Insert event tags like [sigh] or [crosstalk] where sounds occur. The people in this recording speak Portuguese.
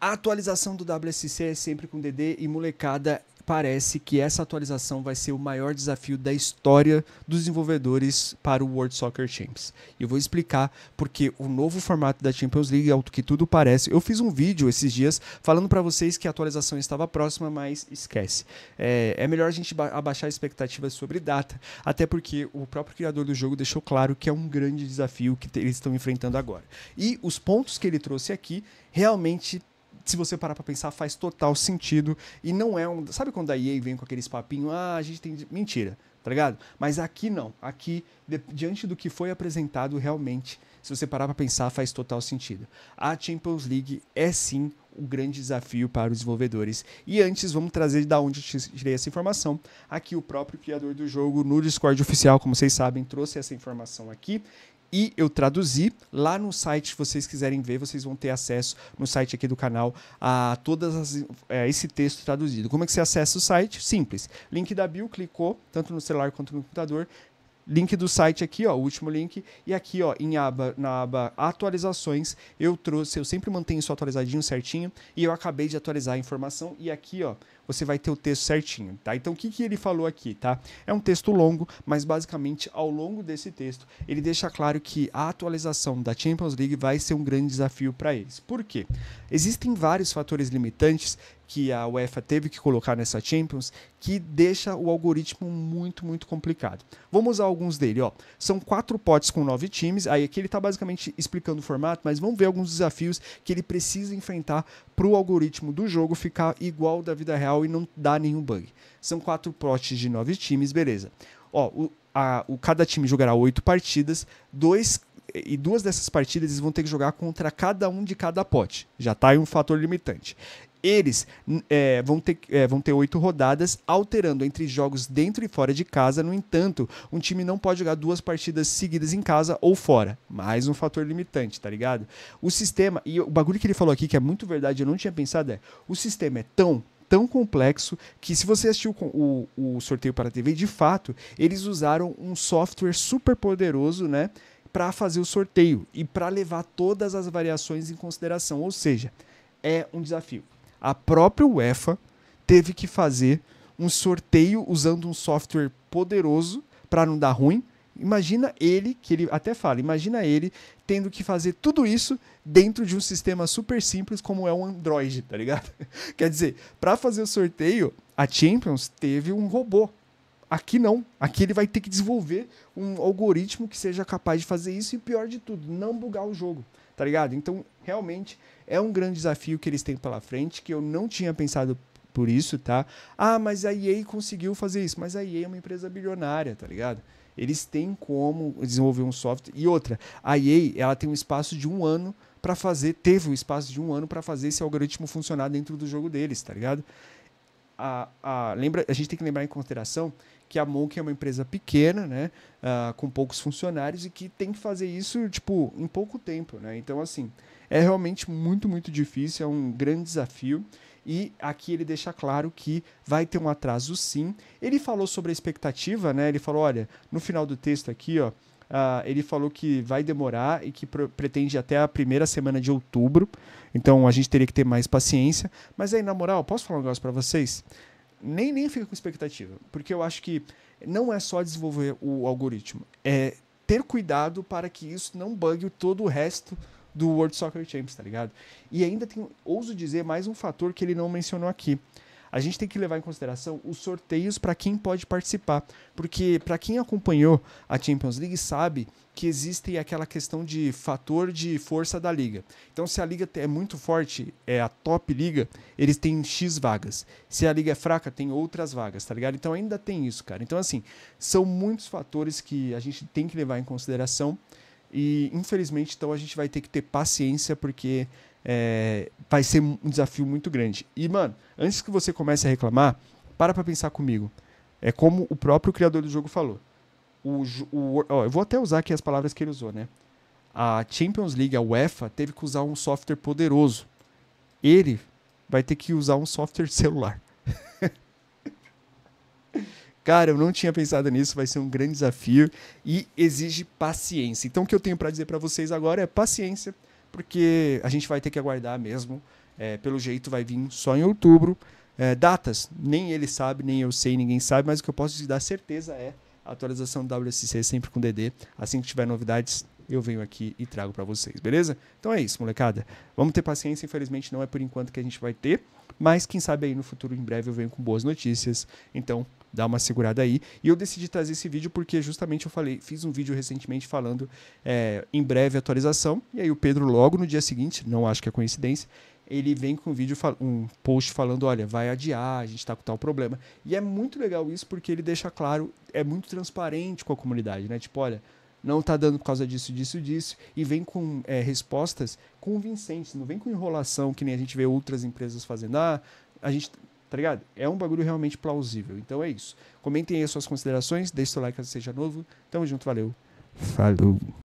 A atualização do WSC é sempre com DD e molecada. Parece que essa atualização vai ser o maior desafio da história dos desenvolvedores para o World Soccer Champs. E eu vou explicar porque o novo formato da Champions League é o que tudo parece. Eu fiz um vídeo esses dias falando para vocês que a atualização estava próxima, mas esquece. É, é melhor a gente abaixar expectativas sobre data, até porque o próprio criador do jogo deixou claro que é um grande desafio que eles estão enfrentando agora. E os pontos que ele trouxe aqui realmente se você parar para pensar, faz total sentido. E não é um. Sabe quando a EA vem com aqueles papinhos? Ah, a gente tem. Mentira, tá ligado? Mas aqui não. Aqui, de, diante do que foi apresentado, realmente, se você parar para pensar, faz total sentido. A Champions League é sim o um grande desafio para os desenvolvedores. E antes, vamos trazer da onde eu tirei essa informação. Aqui, o próprio criador do jogo, no Discord oficial, como vocês sabem, trouxe essa informação aqui e eu traduzi. Lá no site, se vocês quiserem ver, vocês vão ter acesso no site aqui do canal a todas as, é, esse texto traduzido. Como é que você acessa o site? Simples. Link da bio, clicou, tanto no celular quanto no computador, link do site aqui, ó, o último link, e aqui, ó, em aba, na aba atualizações, eu trouxe, eu sempre mantenho isso atualizadinho certinho, e eu acabei de atualizar a informação e aqui, ó, você vai ter o texto certinho, tá? Então, o que, que ele falou aqui, tá? É um texto longo, mas basicamente, ao longo desse texto, ele deixa claro que a atualização da Champions League vai ser um grande desafio para eles. Por quê? Existem vários fatores limitantes que a UEFA teve que colocar nessa Champions que deixa o algoritmo muito, muito complicado. Vamos usar alguns dele, ó. São quatro potes com nove times. Aí aqui ele está basicamente explicando o formato, mas vamos ver alguns desafios que ele precisa enfrentar para o algoritmo do jogo ficar igual da vida real e não dar nenhum bug. São quatro potes de nove times, beleza. Ó, o, a, o cada time jogará oito partidas, dois e duas dessas partidas eles vão ter que jogar contra cada um de cada pote. Já está aí um fator limitante. Eles é, vão, ter, é, vão ter oito rodadas, alterando entre jogos dentro e fora de casa. No entanto, um time não pode jogar duas partidas seguidas em casa ou fora. Mais um fator limitante, tá ligado? O sistema, e o bagulho que ele falou aqui, que é muito verdade, eu não tinha pensado, é: o sistema é tão tão complexo que se você assistiu o, o sorteio para a TV, de fato, eles usaram um software super poderoso, né, para fazer o sorteio e para levar todas as variações em consideração, ou seja, é um desafio a própria UEFA teve que fazer um sorteio usando um software poderoso para não dar ruim. Imagina ele, que ele até fala, imagina ele tendo que fazer tudo isso dentro de um sistema super simples como é o Android, tá ligado? [laughs] Quer dizer, para fazer o sorteio, a Champions teve um robô. Aqui não. Aqui ele vai ter que desenvolver um algoritmo que seja capaz de fazer isso e pior de tudo, não bugar o jogo tá ligado? Então, realmente é um grande desafio que eles têm pela frente, que eu não tinha pensado por isso, tá? Ah, mas a EA conseguiu fazer isso, mas a EA é uma empresa bilionária, tá ligado? Eles têm como desenvolver um software. E outra, a EA, ela tem um espaço de um ano para fazer, teve um espaço de um ano para fazer esse algoritmo funcionar dentro do jogo deles, tá ligado? a, a, lembra, a gente tem que lembrar em consideração que a Monk é uma empresa pequena, né, uh, com poucos funcionários e que tem que fazer isso tipo em pouco tempo, né? Então assim é realmente muito muito difícil, é um grande desafio. E aqui ele deixa claro que vai ter um atraso sim. Ele falou sobre a expectativa, né? Ele falou, olha, no final do texto aqui, ó, Uh, ele falou que vai demorar e que pretende até a primeira semana de outubro. Então a gente teria que ter mais paciência. Mas aí, na moral, posso falar um negócio para vocês? Nem, nem fica com expectativa, porque eu acho que não é só desenvolver o algoritmo, é ter cuidado para que isso não bugue todo o resto do World Soccer Champions, tá ligado? E ainda tem, ouso dizer, mais um fator que ele não mencionou aqui a gente tem que levar em consideração os sorteios para quem pode participar, porque para quem acompanhou a Champions League sabe que existe aquela questão de fator de força da liga. Então, se a liga é muito forte, é a top liga, eles têm X vagas. Se a liga é fraca, tem outras vagas, tá ligado? Então, ainda tem isso, cara. Então, assim, são muitos fatores que a gente tem que levar em consideração. E infelizmente, então a gente vai ter que ter paciência, porque é, vai ser um desafio muito grande. E, mano, antes que você comece a reclamar, para pra pensar comigo. É como o próprio criador do jogo falou. O, o, ó, eu vou até usar aqui as palavras que ele usou, né? A Champions League, a UEFA, teve que usar um software poderoso. Ele vai ter que usar um software celular. [laughs] Cara, eu não tinha pensado nisso, vai ser um grande desafio e exige paciência. Então, o que eu tenho para dizer para vocês agora é paciência porque a gente vai ter que aguardar mesmo. É, pelo jeito vai vir só em outubro. É, datas, nem ele sabe, nem eu sei, ninguém sabe, mas o que eu posso te dar certeza é a atualização do WSC sempre com DD. Assim que tiver novidades, eu venho aqui e trago para vocês, beleza? Então é isso, molecada. Vamos ter paciência, infelizmente não é por enquanto que a gente vai ter. Mas quem sabe aí no futuro, em breve, eu venho com boas notícias. Então, dá uma segurada aí. E eu decidi trazer esse vídeo porque justamente eu falei, fiz um vídeo recentemente falando é, em breve atualização. E aí o Pedro, logo no dia seguinte, não acho que é coincidência, ele vem com um vídeo, um post falando, olha, vai adiar, a gente está com tal problema. E é muito legal isso porque ele deixa claro, é muito transparente com a comunidade, né? Tipo, olha, não está dando por causa disso, disso, disso, e vem com é, respostas convincentes, não vem com enrolação que nem a gente vê outras empresas fazendo. Ah, a gente. Tá ligado? É um bagulho realmente plausível. Então é isso. Comentem aí as suas considerações, deixe seu like caso seja novo. Tamo junto, valeu. Falou.